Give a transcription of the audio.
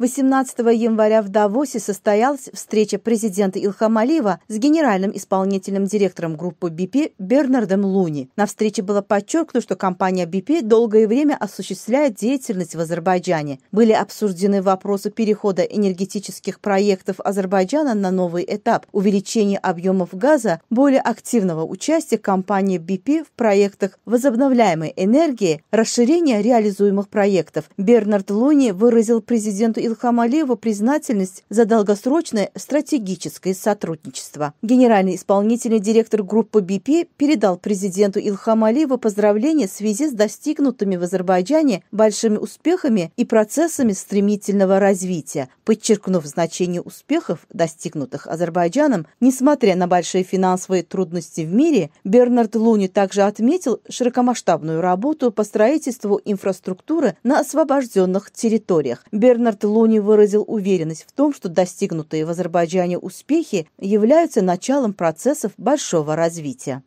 18 января в Давосе состоялась встреча президента Илхам Алиева с генеральным исполнительным директором группы BP Бернардом Луни. На встрече было подчеркнуто, что компания BP долгое время осуществляет деятельность в Азербайджане. Были обсуждены вопросы перехода энергетических проектов Азербайджана на новый этап, увеличение объемов газа, более активного участия компании BP в проектах возобновляемой энергии, расширение реализуемых проектов. Бернард Луни выразил президенту Илхама Алиева признательность за долгосрочное стратегическое сотрудничество. Генеральный исполнительный директор группы БП передал президенту Илхаму Алиеву поздравления в связи с достигнутыми в Азербайджане большими успехами и процессами стремительного развития, подчеркнув значение успехов, достигнутых Азербайджаном, несмотря на большие финансовые трудности в мире, Бернард Луни также отметил широкомасштабную работу по строительству инфраструктуры на освобожденных территориях. Бернард Луни выразил уверенность в том, что достигнутые в Азербайджане успехи являются началом процессов большого развития.